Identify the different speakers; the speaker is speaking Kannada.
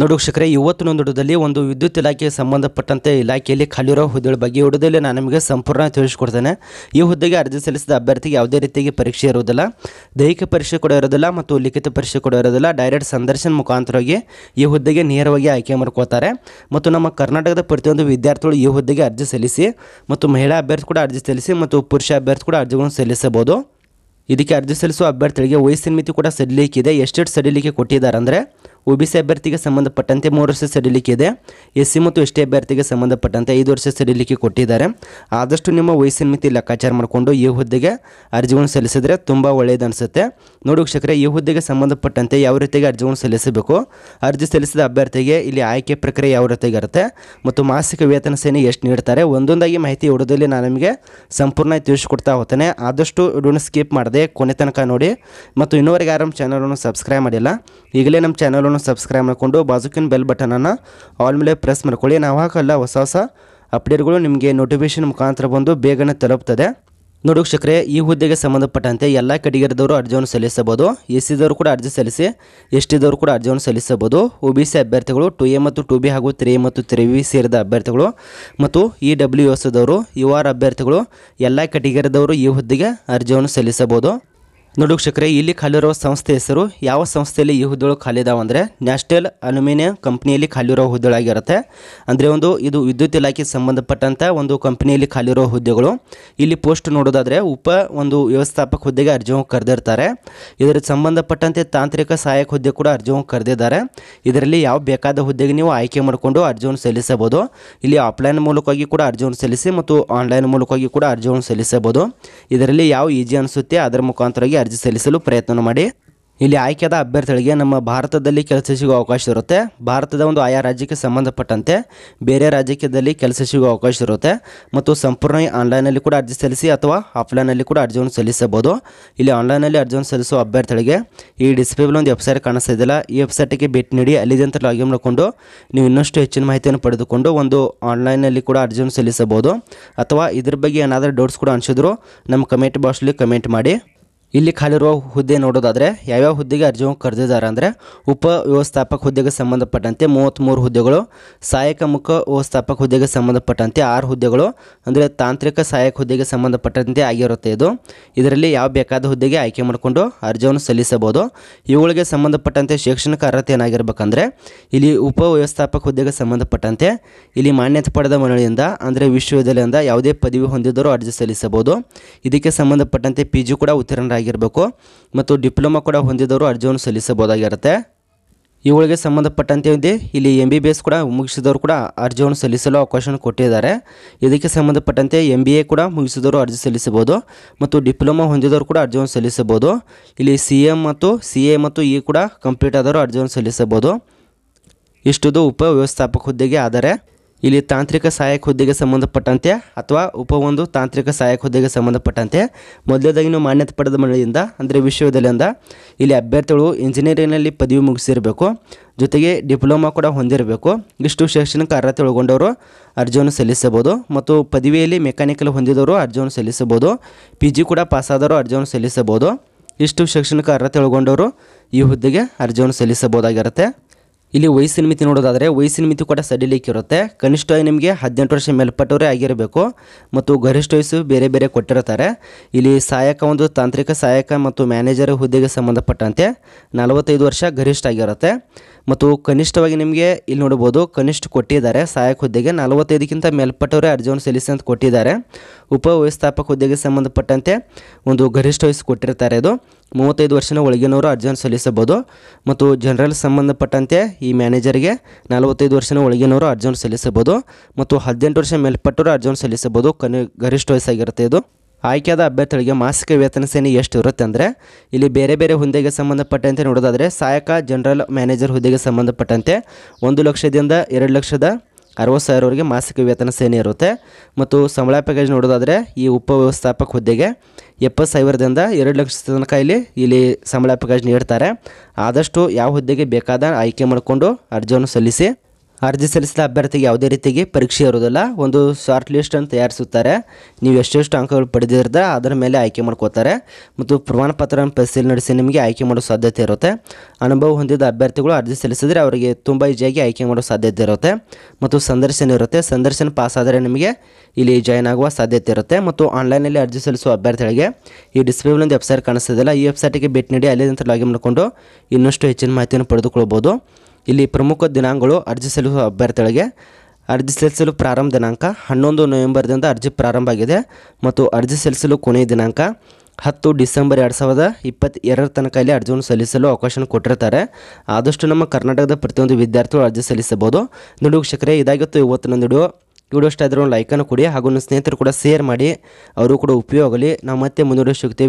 Speaker 1: ನೋಡಿ ವೀಕ್ಷಕರೇ ಇವತ್ತಿನ ದುಡ್ಡದಲ್ಲಿ ಒಂದು ವಿದ್ಯುತ್ ಇಲಾಖೆಗೆ ಸಂಬಂಧಪಟ್ಟಂತೆ ಇಲಾಖೆಯಲ್ಲಿ ಖಾಲಿರೋ ಹುದ್ದೆಗಳ ಬಗ್ಗೆ ಹುದ್ದೆಯಲ್ಲಿ ನಾನು ನಿಮಗೆ ಸಂಪೂರ್ಣ ತಿಳಿಸ್ಕೊಡ್ತೇನೆ ಈ ಹುದ್ದೆಗೆ ಅರ್ಜಿ ಸಲ್ಲಿಸಿದ ಅಭ್ಯರ್ಥಿಗೆ ಯಾವುದೇ ರೀತಿಯಾಗಿ ಪರೀಕ್ಷೆ ಇರುವುದಿಲ್ಲ ದೈಹಿಕ ಪರೀಕ್ಷೆ ಕೂಡ ಇರೋದಿಲ್ಲ ಮತ್ತು ಲಿಖಿತ ಪರೀಕ್ಷೆ ಕೂಡ ಇರೋದಿಲ್ಲ ಡೈರೆಕ್ಟ್ ಸಂದರ್ಶನ ಮುಖಾಂತರವಾಗಿ ಈ ಹುದ್ದೆಗೆ ನೇರವಾಗಿ ಆಯ್ಕೆ ಮಾಡ್ಕೋತಾರೆ ಮತ್ತು ನಮ್ಮ ಕರ್ನಾಟಕದ ಪ್ರತಿಯೊಂದು ವಿದ್ಯಾರ್ಥಿಗಳು ಈ ಹುದ್ದೆಗೆ ಅರ್ಜಿ ಸಲ್ಲಿಸಿ ಮತ್ತು ಮಹಿಳಾ ಅಭ್ಯರ್ಥಿ ಕೂಡ ಅರ್ಜಿ ಸಲ್ಲಿಸಿ ಮತ್ತು ಪುರುಷ ಅಭ್ಯರ್ಥಿ ಕೂಡ ಅರ್ಜಿಗಳನ್ನು ಸಲ್ಲಿಸಬಹುದು ಇದಕ್ಕೆ ಅರ್ಜಿ ಸಲ್ಲಿಸುವ ಅಭ್ಯರ್ಥಿಗಳಿಗೆ ವಯಸ್ಸಿನ ಮಿತಿ ಕೂಡ ಸಡಿಲಿಕ್ಕಿದೆ ಎಷ್ಟೆಷ್ಟು ಸಡಿಲಿಕೆ ಕೊಟ್ಟಿದ್ದಾರೆ ಅಂದರೆ ಒಬಿಸಿ ಅಭ್ಯರ್ಥಿಗೆ ಸಂಬಂಧಪಟ್ಟಂತೆ ಮೂರು ವರ್ಷ ಸಡಿಲಿಕೆ ಇದೆ ಎಸ್ ಸಿ ಮತ್ತು ಎಸ್ ಟಿ ಅಭ್ಯರ್ಥಿಗೆ ಸಂಬಂಧಪಟ್ಟಂತೆ ಐದು ವರ್ಷ ಸಡಿಲಿಕೆ ಕೊಟ್ಟಿದ್ದಾರೆ ಆದಷ್ಟು ನಿಮ್ಮ ವಯಸ್ಸಿನ ಮಿತಿ ಲೆಕ್ಕಾಚಾರ ಮಾಡಿಕೊಂಡು ಈ ಹುದ್ದೆಗೆ ಅರ್ಜಿಗಳನ್ನು ಸಲ್ಲಿಸಿದರೆ ತುಂಬ ಒಳ್ಳೆಯದು ಅನಿಸುತ್ತೆ ನೋಡಿ ವೀಕ್ಷಕರೆ ಈ ಹುದ್ದೆಗೆ ಸಂಬಂಧಪಟ್ಟಂತೆ ಯಾವ ರೀತಿಗೆ ಅರ್ಜಿಗಳನ್ನು ಸಲ್ಲಿಸಬೇಕು ಅರ್ಜಿ ಸಲ್ಲಿಸಿದ ಅಭ್ಯರ್ಥಿಗೆ ಇಲ್ಲಿ ಆಯ್ಕೆ ಪ್ರಕ್ರಿಯೆ ಯಾವ ರೀತಿ ಇರುತ್ತೆ ಮತ್ತು ಮಾಸಿಕ ವೇತನ ಸೇನೆ ಎಷ್ಟು ನೀಡ್ತಾರೆ ಒಂದೊಂದಾಗಿ ಮಾಹಿತಿ ಹುಡುದಲ್ಲಿ ನಾನು ನಿಮಗೆ ಸಂಪೂರ್ಣ ತಿಳಿಸ್ಕೊಡ್ತಾ ಹೋಗ್ತೇನೆ ಆದಷ್ಟು ಇಡೋಣ ಸ್ಕಿಪ್ ಮಾಡಿದೆ ಕೊನೆ ತನಕ ನೋಡಿ ಮತ್ತು ಇನ್ನೂವರೆಗೆ ನಮ್ಮ ಚಾನಲನ್ನು ಸಬ್ಸ್ಕ್ರೈಬ್ ಮಾಡಿಲ್ಲ ಈಗಲೇ ನಮ್ಮ ಚಾನಲನ್ನು ಸಬ್ಸ್ಕ್ರೈಬ್ ಮಾಡಿಕೊಂಡು ಬಾಜುಕಿನ ಬೆಲ್ ಬಟನನ್ನು ಆಲ್ ಮೇಲೆ ಪ್ರೆಸ್ ಮಾಡ್ಕೊಳ್ಳಿ ನಾವು ಹಾಕಲ್ಲ ಹೊಸ ಹೊಸ ಅಪ್ಡೇಟ್ಗಳು ನಿಮಗೆ ನೋಟಿಫಿಕೇಶನ್ ಮುಖಾಂತರ ಬಂದು ಬೇಗನೆ ತಲುಪ್ತದೆ ನೋಡಿ ಈ ಹುದ್ದೆಗೆ ಸಂಬಂಧಪಟ್ಟಂತೆ ಎಲ್ಲ ಕಡೆಗಿರದವರು ಅರ್ಜಿಯನ್ನು ಸಲ್ಲಿಸಬಹುದು ಎಸ್ ಸಿದವರು ಕೂಡ ಅರ್ಜಿ ಸಲ್ಲಿಸಿ ಎಸ್ ಟಿದವರು ಕೂಡ ಅರ್ಜಿಯನ್ನು ಸಲ್ಲಿಸಬಹುದು ಒ ಬಿ ಸಿ ಅಭ್ಯರ್ಥಿಗಳು ಟು ಎ ಮತ್ತು ಟು ಬಿ ಹಾಗೂ ತ್ರೀ ಎ ಮತ್ತು ತ್ರೀ ವಿ ಸೇರಿದ ಅಭ್ಯರ್ಥಿಗಳು ಮತ್ತು ಇ ಡಬ್ಲ್ಯೂ ಎಸ್ ದವರು ಯು ಆರ್ ಅಭ್ಯರ್ಥಿಗಳು ಎಲ್ಲ ಕಟಗರಿದವರು ಈ ಹುದ್ದೆಗೆ ಅರ್ಜಿಯನ್ನು ಸಲ್ಲಿಸಬಹುದು ನೋಡಿ ವೀಕ್ಷಕರೇ ಇಲ್ಲಿ ಖಾಲಿರುವ ಸಂಸ್ಥೆ ಹೆಸರು ಯಾವ ಸಂಸ್ಥೆಯಲ್ಲಿ ಈ ಹುದ್ದೆಗಳು ಇದಾವೆ ಅಂದರೆ ನ್ಯಾಷನಲ್ ಅಲ್ಯೂಮಿನಿಯಂ ಕಂಪ್ನಿಯಲ್ಲಿ ಖಾಲಿರೋ ಹುದ್ದೆಗಳಾಗಿರುತ್ತೆ ಅಂದರೆ ಒಂದು ಇದು ವಿದ್ಯುತ್ ಇಲಾಖೆಗೆ ಸಂಬಂಧಪಟ್ಟಂಥ ಒಂದು ಕಂಪ್ನಿಯಲ್ಲಿ ಖಾಲಿರೋ ಹುದ್ದೆಗಳು ಇಲ್ಲಿ ಪೋಸ್ಟ್ ನೋಡೋದಾದರೆ ಉಪ ಒಂದು ವ್ಯವಸ್ಥಾಪಕ ಹುದ್ದೆಗೆ ಅರ್ಜಿ ಕರೆದಿರ್ತಾರೆ ಇದರ ಸಂಬಂಧಪಟ್ಟಂತೆ ತಾಂತ್ರಿಕ ಸಹಾಯಕ ಹುದ್ದೆ ಕೂಡ ಅರ್ಜಿ ಕರೆದಿದ್ದಾರೆ ಇದರಲ್ಲಿ ಯಾವ ಬೇಕಾದ ಹುದ್ದೆಗೆ ನೀವು ಆಯ್ಕೆ ಮಾಡಿಕೊಂಡು ಅರ್ಜಿಯನ್ನು ಸಲ್ಲಿಸಬಹುದು ಇಲ್ಲಿ ಆಫ್ಲೈನ್ ಮೂಲಕವಾಗಿ ಕೂಡ ಅರ್ಜಿಯನ್ನು ಸಲ್ಲಿಸಿ ಮತ್ತು ಆನ್ಲೈನ್ ಮೂಲಕವಾಗಿ ಕೂಡ ಅರ್ಜಿಯನ್ನು ಸಲ್ಲಿಸಬಹುದು ಇದರಲ್ಲಿ ಯಾವ ಈಜಿ ಅನಿಸುತ್ತೆ ಅದರ ಮುಖಾಂತರವಾಗಿ ಅರ್ಜಿ ಸಲ್ಲಿಸಲು ಪ್ರಯತ್ನ ಮಾಡಿ ಇಲ್ಲಿ ಆಯ್ಕೆಯಾದ ಅಭ್ಯರ್ಥಿಗಳಿಗೆ ನಮ್ಮ ಭಾರತದಲ್ಲಿ ಕೆಲಸ ಸಿಗುವ ಅವಕಾಶ ಇರುತ್ತೆ ಭಾರತದ ಒಂದು ಆಯಾ ರಾಜ್ಯಕ್ಕೆ ಸಂಬಂಧಪಟ್ಟಂತೆ ಬೇರೆ ರಾಜ್ಯದಲ್ಲಿ ಕೆಲಸ ಸಿಗುವ ಅವಕಾಶ ಇರುತ್ತೆ ಮತ್ತು ಸಂಪೂರ್ಣ ಆನ್ಲೈನಲ್ಲಿ ಕೂಡ ಅರ್ಜಿ ಸಲ್ಲಿಸಿ ಅಥವಾ ಆಫ್ಲೈನಲ್ಲಿ ಕೂಡ ಅರ್ಜಿಯನ್ನು ಸಲ್ಲಿಸಬಹುದು ಇಲ್ಲಿ ಆನ್ಲೈನಲ್ಲಿ ಅರ್ಜಿಯನ್ನು ಸಲ್ಲಿಸುವ ಅಭ್ಯರ್ಥಿಗಳಿಗೆ ಈ ಡಿಸ್ಪ್ಲೇಬಲ್ ಒಂದು ವೆಬ್ಸೈಟ್ ಕಾಣಿಸ್ತಾ ಈ ವೆಬ್ಸೈಟಿಗೆ ಭೇಟಿ ನೀಡಿ ಅಂತ ಲಾಗಿನ್ ಮಾಡಿಕೊಂಡು ನೀವು ಇನ್ನಷ್ಟು ಹೆಚ್ಚಿನ ಮಾಹಿತಿಯನ್ನು ಪಡೆದುಕೊಂಡು ಒಂದು ಆನ್ಲೈನಲ್ಲಿ ಕೂಡ ಅರ್ಜಿಯನ್ನು ಸಲ್ಲಿಸಬಹುದು ಅಥವಾ ಇದ್ರ ಬಗ್ಗೆ ಏನಾದರೂ ಡೌಟ್ಸ್ ಕೂಡ ಅನಿಸಿದ್ರು ನಮ್ಮ ಕಮೆಂಟ್ ಬಾಕ್ಸಲ್ಲಿ ಕಮೆಂಟ್ ಮಾಡಿ ಇಲ್ಲಿ ಖಾಲಿರುವ ಹುದ್ದೆ ನೋಡೋದಾದರೆ ಯಾವ್ಯಾವ ಹುದ್ದೆಗೆ ಅರ್ಜಿಯನ್ನು ಕರೆದಿದ್ದಾರೆ ಅಂದರೆ ಉಪ ವ್ಯವಸ್ಥಾಪಕ ಹುದ್ದೆಗೆ ಸಂಬಂಧಪಟ್ಟಂತೆ ಮೂವತ್ತ್ಮೂರು ಹುದ್ದೆಗಳು ಸಹಾಯಕ ಮುಖ ವ್ಯವಸ್ಥಾಪಕ ಹುದ್ದೆಗೆ ಸಂಬಂಧಪಟ್ಟಂತೆ ಆರು ಹುದ್ದೆಗಳು ಅಂದರೆ ತಾಂತ್ರಿಕ ಸಹಾಯಕ ಹುದ್ದೆಗೆ ಸಂಬಂಧಪಟ್ಟಂತೆ ಆಗಿರುತ್ತೆ ಇದು ಇದರಲ್ಲಿ ಯಾವ ಬೇಕಾದ ಹುದ್ದೆಗೆ ಆಯ್ಕೆ ಮಾಡಿಕೊಂಡು ಅರ್ಜಿಯನ್ನು ಸಲ್ಲಿಸಬಹುದು ಇವುಗಳಿಗೆ ಸಂಬಂಧಪಟ್ಟಂತೆ ಶೈಕ್ಷಣಿಕ ಅರ್ಹತೆ ಏನಾಗಿರ್ಬೇಕಂದ್ರೆ ಇಲ್ಲಿ ಉಪ ವ್ಯವಸ್ಥಾಪಕ ಹುದ್ದೆಗೆ ಸಂಬಂಧಪಟ್ಟಂತೆ ಇಲ್ಲಿ ಮಾನ್ಯತೆ ಪಡೆದ ಮನವಿಯಿಂದ ಅಂದರೆ ವಿಶ್ವವಿದ್ಯಾಲಯದಿಂದ ಯಾವುದೇ ಪದವಿ ಹೊಂದಿದ್ದರೂ ಅರ್ಜಿ ಸಲ್ಲಿಸಬಹುದು ಇದಕ್ಕೆ ಸಂಬಂಧಪಟ್ಟಂತೆ ಪಿ ಜಿ ಕೂಡ ಉತ್ತೀರ್ಣ ಆಗಿರಬೇಕು ಮತ್ತು ಡಿಪ್ಲೊಮಾ ಕೂಡ ಹೊಂದಿದವರು ಅರ್ಜಿಯನ್ನು ಸಲ್ಲಿಸಬಹುದಾಗಿರುತ್ತೆ ಇವುಗಳಿಗೆ ಸಂಬಂಧಪಟ್ಟಂತೆ ಇಲ್ಲಿ ಎಂ ಬಿ ಬಿ ಎಸ್ ಕೂಡ ಮುಗಿಸಿದವರು ಕೂಡ ಅರ್ಜಿಯನ್ನು ಸಲ್ಲಿಸಲು ಅವಕಾಶವನ್ನು ಕೊಟ್ಟಿದ್ದಾರೆ ಇದಕ್ಕೆ ಸಂಬಂಧಪಟ್ಟಂತೆ ಎಂ ಬಿ ಎ ಕೂಡ ಮುಗಿಸಿದವರು ಅರ್ಜಿ ಸಲ್ಲಿಸಬಹುದು ಮತ್ತು ಡಿಪ್ಲೊಮಾ ಹೊಂದಿದವರು ಕೂಡ ಅರ್ಜಿಯನ್ನು ಸಲ್ಲಿಸಬಹುದು ಇಲ್ಲಿ ಸಿ ಎಮ್ ಮತ್ತು ಸಿ ಎ ಮತ್ತು ಇ e ಕೂಡ ಕಂಪ್ಲೀಟ್ ಆದವರು ಅರ್ಜಿಯನ್ನು ಸಲ್ಲಿಸಬಹುದು ಇಷ್ಟುದು ಉಪ ವ್ಯವಸ್ಥಾಪಕ ಹುದ್ದೆಗೆ ಆದರೆ ಇಲ್ಲಿ ತಾಂತ್ರಿಕ ಸಹಾಯಕ ಹುದ್ದೆಗೆ ಸಂಬಂಧಪಟ್ಟಂತೆ ಅಥವಾ ಉಪ ಒಂದು ತಾಂತ್ರಿಕ ಸಹಾಯಕ ಹುದ್ದೆಗೆ ಸಂಬಂಧಪಟ್ಟಂತೆ ಮೊದಲದಾಗಿನೂ ಮಾನ್ಯತೆ ಪಡೆದ ಮಂಡಳಿಯಿಂದ ಅಂದರೆ ವಿಶ್ವವಿದ್ಯಾಲಯದಿಂದ ಇಲ್ಲಿ ಅಭ್ಯರ್ಥಿಗಳು ಇಂಜಿನಿಯರಿಂಗ್ನಲ್ಲಿ ಪದವಿ ಮುಗಿಸಿರಬೇಕು ಜೊತೆಗೆ ಡಿಪ್ಲೊಮಾ ಕೂಡ ಹೊಂದಿರಬೇಕು ಇಷ್ಟು ಶೈಕ್ಷಣಿಕ ಅರ್ಹತೆ ಒಳಗೊಂಡವರು ಅರ್ಜಿಯನ್ನು ಸಲ್ಲಿಸಬಹುದು ಮತ್ತು ಪದವಿಯಲ್ಲಿ ಮೆಕ್ಯಾನಿಕಲ್ ಹೊಂದಿದವರು ಅರ್ಜಿಯನ್ನು ಸಲ್ಲಿಸಬಹುದು ಪಿ ಜಿ ಕೂಡ ಪಾಸಾದವರು ಅರ್ಜಿಯನ್ನು ಸಲ್ಲಿಸಬಹುದು ಇಷ್ಟು ಶೈಕ್ಷಣಿಕ ಅರ್ಹತೆ ಒಳಗೊಂಡವರು ಈ ಹುದ್ದೆಗೆ ಅರ್ಜಿಯನ್ನು ಸಲ್ಲಿಸಬಹುದಾಗಿರುತ್ತೆ ಇಲ್ಲಿ ವಯಸ್ಸಿನ ಮಿತಿ ನೋಡೋದಾದರೆ ವಯಸ್ಸಿನ ಮಿತಿ ಕೂಡ ಸಡಿಲಿಕ್ಕಿರುತ್ತೆ ಕನಿಷ್ಠ ನಿಮಗೆ ಹದಿನೆಂಟು ವರ್ಷ ಮೇಲ್ಪಟ್ಟವರೇ ಆಗಿರಬೇಕು ಮತ್ತು ಗರಿಷ್ಠ ವಯಸ್ಸು ಬೇರೆ ಬೇರೆ ಕೊಟ್ಟಿರ್ತಾರೆ ಇಲ್ಲಿ ಸಹಾಯಕ ಒಂದು ತಾಂತ್ರಿಕ ಸಹಾಯಕ ಮತ್ತು ಮ್ಯಾನೇಜರ್ ಹುದ್ದೆಗೆ ಸಂಬಂಧಪಟ್ಟಂತೆ ನಲವತ್ತೈದು ವರ್ಷ ಗರಿಷ್ಠ ಆಗಿರುತ್ತೆ ಮತ್ತು ಕನಿಷ್ಠವಾಗಿ ನಿಮಗೆ ಇಲ್ಲಿ ನೋಡ್ಬೋದು ಕನಿಷ್ಠ ಕೊಟ್ಟಿದ್ದಾರೆ ಸಹಾಯಕ ಹುದ್ದೆಗೆ ನಲವತ್ತೈದಕ್ಕಿಂತ ಮೇಲ್ಪಟ್ಟವರೇ ಅರ್ಜಿಯನ್ನು ಸಲ್ಲಿಸಿ ಅಂತ ಕೊಟ್ಟಿದ್ದಾರೆ ಉಪವ್ಯವಸ್ಥಾಪಕ ಹುದ್ದೆಗೆ ಸಂಬಂಧಪಟ್ಟಂತೆ ಒಂದು ಗರಿಷ್ಠ ವಯಸ್ಸು ಕೊಟ್ಟಿರ್ತಾರೆ ಅದು ಮೂವತ್ತೈದು ವರ್ಷನ ಒಳಗಿನವರು ಅರ್ಜಿಯನ್ನು ಸಲ್ಲಿಸಬಹುದು ಮತ್ತು ಜನರಲ್ ಸಂಬಂಧಪಟ್ಟಂತೆ ಈ ಮ್ಯಾನೇಜರ್ಗೆ ನಲವತ್ತೈದು ವರ್ಷನ ಒಳಗಿನವರು ಅರ್ಜಿಯನ್ನು ಸಲ್ಲಿಸಬಹುದು ಮತ್ತು ಹದಿನೆಂಟು ವರ್ಷ ಮೇಲ್ಪಟ್ಟವರು ಅರ್ಜಿಯನ್ನು ಸಲ್ಲಿಸಬಹುದು ಕನಿ ಗರಿಷ್ಠ ವಯಸ್ಸಾಗಿರುತ್ತೆ ಇದು ಆಯ್ಕೆಯಾದ ಅಭ್ಯರ್ಥಿಗಳಿಗೆ ಮಾಸಿಕ ವೇತನ ಸೇನೆ ಎಷ್ಟು ಇರುತ್ತೆ ಅಂದರೆ ಇಲ್ಲಿ ಬೇರೆ ಬೇರೆ ಹುದ್ದೆಗೆ ಸಂಬಂಧಪಟ್ಟಂತೆ ನೋಡೋದಾದರೆ ಸಹಾಯಕ ಜನರಲ್ ಮ್ಯಾನೇಜರ್ ಹುದ್ದೆಗೆ ಸಂಬಂಧಪಟ್ಟಂತೆ ಒಂದು ಲಕ್ಷದಿಂದ ಎರಡು ಲಕ್ಷದ ಅರವತ್ತು ಸಾವಿರವರೆಗೆ ಮಾಸಿಕ ವೇತನ ಸೇನೆ ಇರುತ್ತೆ ಮತ್ತು ಸಂಬಳ ಪ್ಯಾಕೇಜ್ ನೋಡೋದಾದರೆ ಈ ಉಪ ವ್ಯವಸ್ಥಾಪಕ ಹುದ್ದೆಗೆ ಎಪ್ಪತ್ತು ಸಾವಿರದಿಂದ ಎರಡು ಲಕ್ಷ ತನಕ ಇಲ್ಲಿ ಇಲ್ಲಿ ಸಂಬಳ ಪ್ಯಾಕೇಜ್ ನೀಡ್ತಾರೆ ಆದಷ್ಟು ಯಾವ ಹುದ್ದೆಗೆ ಬೇಕಾದ ಆಯ್ಕೆ ಮಾಡಿಕೊಂಡು ಅರ್ಜಿಯನ್ನು ಸಲ್ಲಿಸಿ ಅರ್ಜಿ ಸಲ್ಲಿಸಿದ ಅಭ್ಯರ್ಥಿಗೆ ಯಾವುದೇ ರೀತಿಗೆ ಪರೀಕ್ಷೆ ಇರೋದಿಲ್ಲ ಒಂದು ಶಾರ್ಟ್ ಲಿಸ್ಟನ್ನು ತಯಾರಿಸುತ್ತಾರೆ ನೀವು ಎಷ್ಟೆಷ್ಟು ಅಂಕಗಳು ಪಡೆದಿರ್ತಾರೆ ಅದರ ಮೇಲೆ ಆಯ್ಕೆ ಮಾಡ್ಕೋತಾರೆ ಮತ್ತು ಪ್ರಮಾಣಪತ್ರವನ್ನು ಪರಿಶೀಲನೆ ನಡೆಸಿ ನಿಮಗೆ ಆಯ್ಕೆ ಮಾಡೋ ಸಾಧ್ಯತೆ ಇರುತ್ತೆ ಅನುಭವ ಹೊಂದಿದ ಅಭ್ಯರ್ಥಿಗಳು ಅರ್ಜಿ ಸಲ್ಲಿಸಿದರೆ ಅವರಿಗೆ ತುಂಬ ಈಜಿಯಾಗಿ ಆಯ್ಕೆ ಮಾಡೋ ಸಾಧ್ಯತೆ ಇರುತ್ತೆ ಮತ್ತು ಸಂದರ್ಶನ ಇರುತ್ತೆ ಸಂದರ್ಶನ ಪಾಸ್ ಆದರೆ ನಿಮಗೆ ಇಲ್ಲಿ ಜಾಯ್ನ್ ಆಗುವ ಸಾಧ್ಯತೆ ಇರುತ್ತೆ ಮತ್ತು ಆನ್ಲೈನಲ್ಲಿ ಅರ್ಜಿ ಸಲ್ಲಿಸುವ ಅಭ್ಯರ್ಥಿಗಳಿಗೆ ಈ ಡಿಸ್ಪ್ಲೇ ಒಂದು ವೆಬ್ಸೈಟ್ ಕಾಣಿಸ್ತಿದೆಯಲ್ಲ ಈ ವೆಬ್ಸೈಟಿಗೆ ಭೇಟಿ ನೀಡಿ ಅಲ್ಲಿ ನಂತರ ಲಾಗಿನ್ ಮಾಡಿಕೊಂಡು ಇನ್ನಷ್ಟು ಹೆಚ್ಚಿನ ಮಾಹಿತಿಯನ್ನು ಪಡೆದುಕೊಳ್ಬೋದು ಇಲ್ಲಿ ಪ್ರಮುಖ ದಿನಾಂಕಗಳು ಅರ್ಜಿ ಸಲ್ಲಿಸುವ ಅಭ್ಯರ್ಥಿಗಳಿಗೆ ಅರ್ಜಿ ಸಲ್ಲಿಸಲು ಪ್ರಾರಂಭ ದಿನಾಂಕ ಹನ್ನೊಂದು ನವೆಂಬರ್ದಿಂದ ಅರ್ಜಿ ಪ್ರಾರಂಭ ಆಗಿದೆ ಮತ್ತು ಅರ್ಜಿ ಸಲ್ಲಿಸಲು ಕೊನೆಯ ದಿನಾಂಕ ಹತ್ತು ಡಿಸೆಂಬರ್ ಎರಡು ಸಾವಿರದ ಇಪ್ಪತ್ತೆರಡರ ತನಕ ಇಲ್ಲಿ ಅರ್ಜಿಯನ್ನು ಸಲ್ಲಿಸಲು ಅವಕಾಶ ಕೊಟ್ಟಿರ್ತಾರೆ ಆದಷ್ಟು ನಮ್ಮ ಕರ್ನಾಟಕದ ಪ್ರತಿಯೊಂದು ವಿದ್ಯಾರ್ಥಿಗಳು ಅರ್ಜಿ ಸಲ್ಲಿಸಬಹುದು ನೋಡಿ ವೀಕ್ಷಕರೇ ಇದಾಗಿತ್ತು ಇವತ್ತು ವಿಡಿಯೋ ವಿಡಿಯೋ ಇಷ್ಟ ಆದರೂ ಲೈಕನ್ನು ಕೊಡಿ ಹಾಗೂ ನನ್ನ ಸ್ನೇಹಿತರು ಕೂಡ ಶೇರ್ ಮಾಡಿ ಅವರು ಕೂಡ ಉಪಯೋಗಲಿ ನಾವು ಮತ್ತೆ ಮುಂದುವರಿಸುತ್ತೇವೆ